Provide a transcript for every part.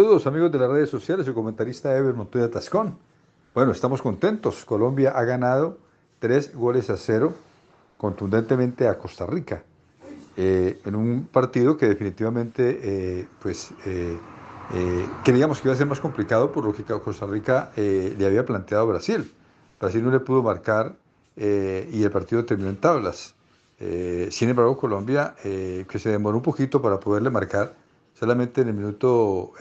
Saludos amigos de las redes sociales, el comentarista Ever Montoya Tascón. Bueno, estamos contentos. Colombia ha ganado tres goles a cero contundentemente a Costa Rica eh, en un partido que definitivamente, eh, pues, eh, eh, creíamos que iba a ser más complicado por lo que Costa Rica le había planteado a Brasil. Brasil no le pudo marcar y el partido terminó en tablas. sin embargo, Colombia, que se demoró un poquito para poderle marcar, solamente en el minuto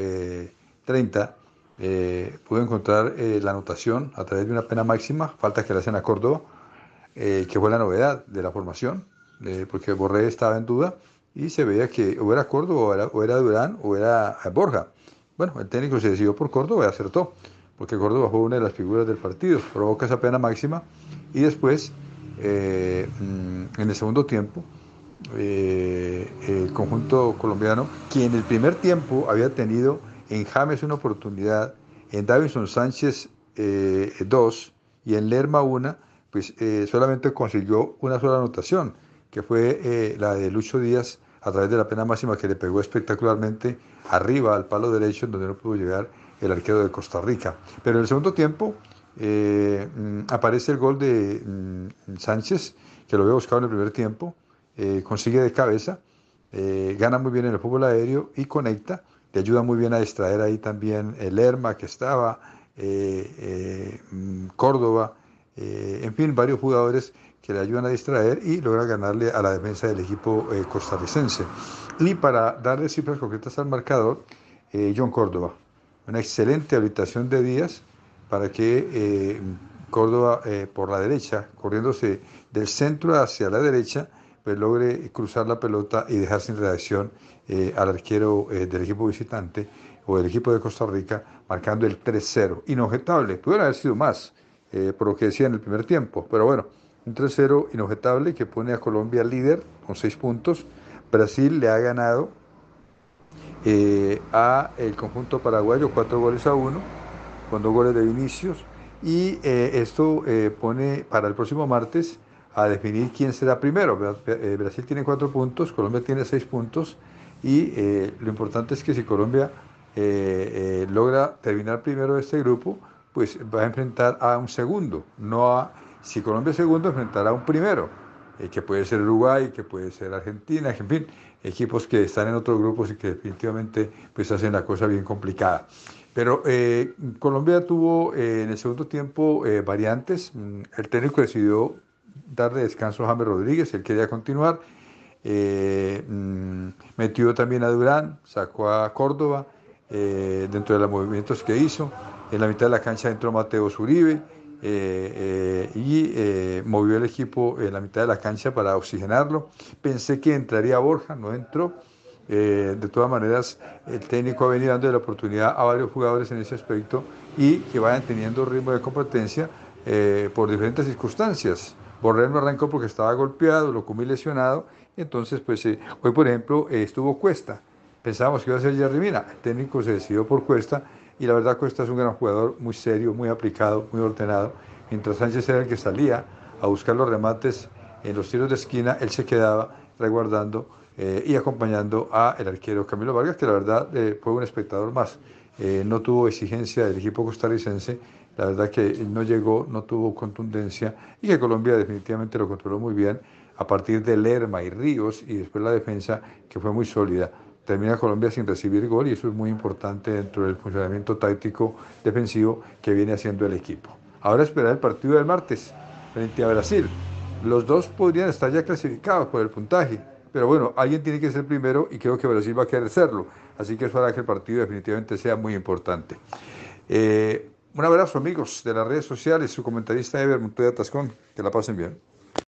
30 eh, eh, pudo encontrar eh, la anotación a través de una pena máxima, falta que le hacen a Córdoba, que fue la novedad de la formación, porque Borré estaba en duda y se veía que o era Córdoba o era, o era, Durán o era Borja. Bueno, el técnico se decidió por Córdoba y acertó, porque Córdoba fue una de las figuras del partido, provoca esa pena máxima y después, mm, en el segundo tiempo, eh, el conjunto colombiano, quien el primer tiempo había tenido en James una oportunidad, en Davison Sánchez eh, dos y en Lerma una, pues eh, solamente consiguió una sola anotación, que fue la de Lucho Díaz a través de la pena máxima que le pegó espectacularmente arriba al palo derecho, donde no pudo llegar el arquero de Costa Rica. Pero en el segundo tiempo mm, aparece el gol de mm, Sánchez, que lo había buscado en el primer tiempo, eh, consigue de cabeza, eh, gana muy bien en el fútbol aéreo y conecta, le ayuda muy bien a distraer ahí también el Herma que estaba, eh, mm, Córdoba, en fin, varios jugadores que le ayudan a distraer y logra ganarle a la defensa del equipo costarricense. Y para darle cifras concretas al marcador, John Córdoba, una excelente habilitación de Díaz para que Córdoba por la derecha, corriéndose del centro hacia la derecha, pues, logre cruzar la pelota y dejar sin reacción eh, al arquero eh, del equipo visitante o del equipo de Costa Rica, marcando el 3-0. Inobjetable, pudiera haber sido más, eh, por lo que decía en el primer tiempo, pero bueno, un 3-0 inobjetable que pone a Colombia líder con 6 puntos. Brasil le ha ganado a el conjunto paraguayo 4 goles a uno, con dos goles de inicios, y esto pone para el próximo martes a definir quién será primero. Eh, Brasil tiene cuatro puntos, Colombia tiene seis puntos y eh, lo importante es que si Colombia eh, logra terminar primero este grupo, pues va a enfrentar a un segundo, no a si Colombia es segundo enfrentará a un primero, que puede ser Uruguay, que puede ser Argentina, en fin, equipos que están en otros grupos y que definitivamente pues hacen la cosa bien complicada. Pero Colombia tuvo en el segundo tiempo variantes, mm, el técnico decidió darle descanso a James Rodríguez, él quería continuar. Eh, mm, metió también a Durán, sacó a Córdoba eh, dentro de los movimientos que hizo. En la mitad de la cancha entró Mateo Zuribe eh, y movió el equipo en la mitad de la cancha para oxigenarlo. Pensé que entraría Borja, no entró. de todas maneras, el técnico ha venido dando la oportunidad a varios jugadores en ese aspecto y que vayan teniendo ritmo de competencia por diferentes circunstancias. Borrell no arrancó porque estaba golpeado, lo comí lesionado. Entonces, pues eh, hoy, por ejemplo, eh, estuvo Cuesta. Pensábamos que iba a ser Jerry Mina. El técnico se decidió por Cuesta. Y la verdad, Cuesta es un gran jugador, muy serio, muy aplicado, muy ordenado. Mientras Sánchez era el que salía a buscar los remates en los tiros de esquina, él se quedaba reguardando eh, y acompañando a el arquero Camilo Vargas, que la verdad fue un espectador más. no tuvo exigencia del equipo costarricense la verdad que no llegó, no tuvo contundencia y que Colombia definitivamente lo controló muy bien a partir de Lerma y Ríos y después la defensa que fue muy sólida. Termina Colombia sin recibir gol y eso es muy importante dentro del funcionamiento táctico defensivo que viene haciendo el equipo. Ahora esperar el partido del martes frente a Brasil. Los dos podrían estar ya clasificados por el puntaje, pero bueno, alguien tiene que ser primero y creo que Brasil va a querer serlo. Así que es para que el partido definitivamente sea muy importante. Eh, un abrazo amigos de las redes sociales, su comentarista Eber Montoya Tascón. Que la pasen bien.